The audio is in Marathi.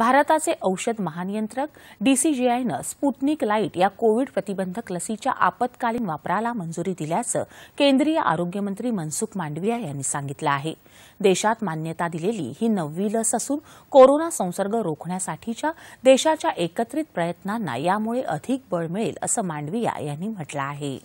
भारताचे औषध महानियंत्रक डीसीजीआयनं स्पुटनिक लाईट या कोविड प्रतिबंधक लसीच्या आपत्कालीन वापराला मंजुरी दिल्याचं केंद्रीय आरोग्यमंत्री मनसुख मांडविया यांनी सांगितलं आहे देशात मान्यता दिलेली ही नववी लस असून कोरोना संसर्ग रोखण्यासाठीच्या देशाच्या एकत्रित प्रयत्नांना यामुळे अधिक बळ मिळेल असं मांडविया यांनी म्हटलं आहे